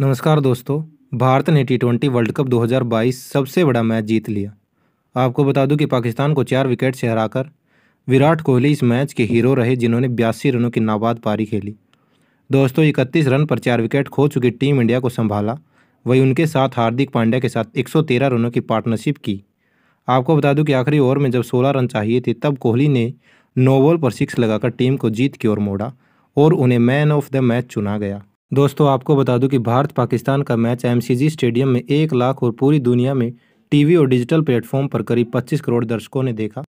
नमस्कार दोस्तों भारत ने टी ट्वेंटी वर्ल्ड कप 2022 सबसे बड़ा मैच जीत लिया आपको बता दूं कि पाकिस्तान को चार विकेट से हराकर विराट कोहली इस मैच के हीरो रहे जिन्होंने बयासी रनों की नाबाद पारी खेली दोस्तों इकतीस रन पर चार विकेट खो चुकी टीम इंडिया को संभाला वहीं उनके साथ हार्दिक पांड्या के साथ 113 रनों की पार्टनरशिप की आपको बता दूं कि आखिरी ओवर में जब 16 रन चाहिए थे तब कोहली ने नोवल बॉल पर सिक्स लगाकर टीम को जीत की ओर मोड़ा और उन्हें मैन ऑफ द मैच चुना गया दोस्तों आपको बता दूं कि भारत पाकिस्तान का मैच एमसीजी स्टेडियम में एक लाख और पूरी दुनिया में टीवी और डिजिटल प्लेटफॉर्म पर करीब 25 करोड़ दर्शकों ने देखा